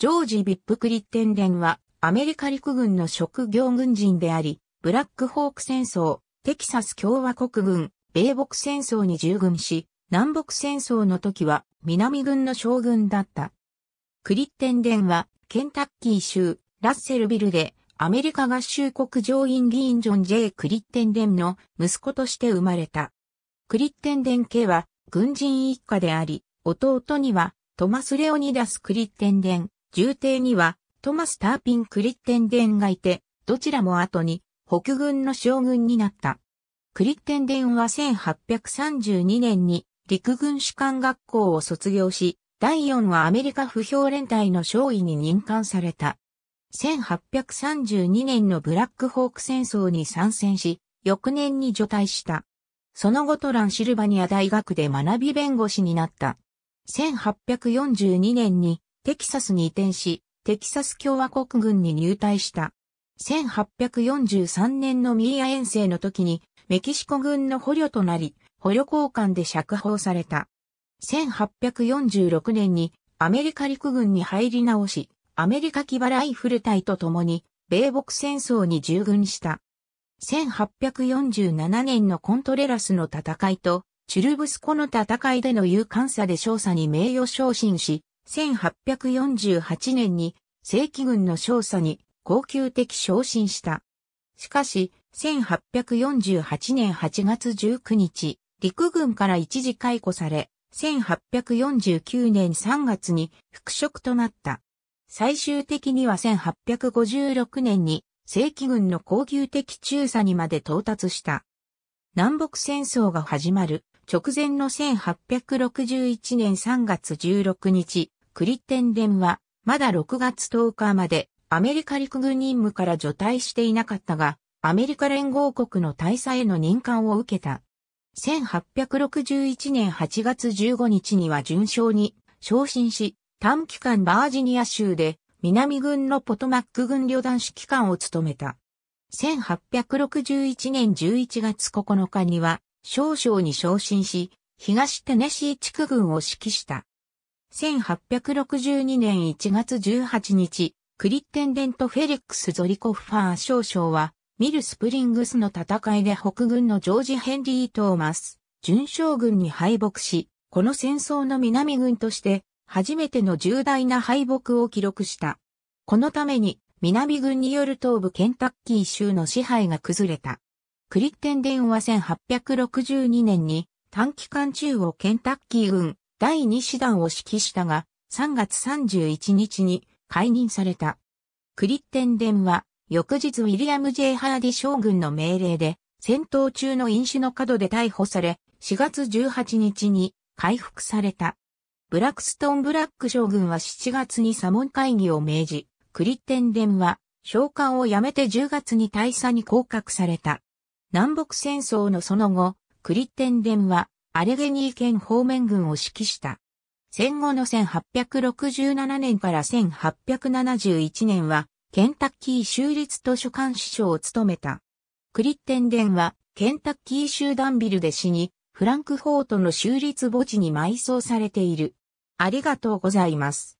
ジョージ・ビップ・クリッテンレンは、アメリカ陸軍の職業軍人であり、ブラックホーク戦争、テキサス共和国軍、米北戦争に従軍し、南北戦争の時は南軍の将軍だった。クリッテンレンは、ケンタッキー州、ラッセルビルで、アメリカ合衆国上院議員ジョン・ J・ クリッテンデンの息子として生まれた。クリッテンデン家は軍人一家であり、弟にはトマス・レオニダス・クリッテンデン、重帝には、トマス・ターピン・クリッテンデンがいて、どちらも後に、北軍の将軍になった。クリッテンデンは1832年に、陸軍士官学校を卒業し、第4はアメリカ不評連隊の少尉に任官された。1832年のブラックホーク戦争に参戦し、翌年に除隊した。その後トランシルバニア大学で学び弁護士になった。1842年にテキサスに移転し、テキサス共和国軍に入隊した。1843年のミーア遠征の時に、メキシコ軍の捕虜となり、捕虜交換で釈放された。1846年にアメリカ陸軍に入り直し、アメリカ騎馬ライフル隊と共に、米北戦争に従軍した。1847年のコントレラスの戦いと、チュルブスコの戦いでの勇敢さで少佐に名誉昇進し、1848年に正規軍の少佐に高級的昇進した。しかし、1848年8月19日、陸軍から一時解雇され、1849年3月に復職となった。最終的には1856年に正規軍の高級的中佐にまで到達した。南北戦争が始まる直前の1861年3月16日、クリッテンデンは、まだ6月10日までアメリカ陸軍任務から除隊していなかったが、アメリカ連合国の大佐への任官を受けた。1861年8月15日には順将に昇進し、短期間バージニア州で南軍のポトマック軍旅団指揮官を務めた。1861年11月9日には少将に昇進し、東テネシー地区軍を指揮した。1862年1月18日、クリッテンデント・フェリックス・ゾリコフ・ファー少将は、ミル・スプリングスの戦いで北軍のジョージ・ヘンリー・トーマス、準将軍に敗北し、この戦争の南軍として、初めての重大な敗北を記録した。このために、南軍による東部ケンタッキー州の支配が崩れた。クリッテンデンは1862年に短期間中をケンタッキー軍第2師団を指揮したが、3月31日に解任された。クリッテンデンは、翌日ウィリアム・ J・ ハーディ将軍の命令で、戦闘中の飲酒の角で逮捕され、4月18日に回復された。ブラックストン・ブラック将軍は7月にサモン会議を命じ、クリッテンデンは、召喚を辞めて10月に大佐に降格された。南北戦争のその後、クリッテンデンは、アレゲニー県方面軍を指揮した。戦後の1867年から1871年は、ケンタッキー州立図書館司書を務めた。クリッテンデンは、ケンタッキー州ダンビルで死に、フランクフォートの州立墓地に埋葬されている。ありがとうございます。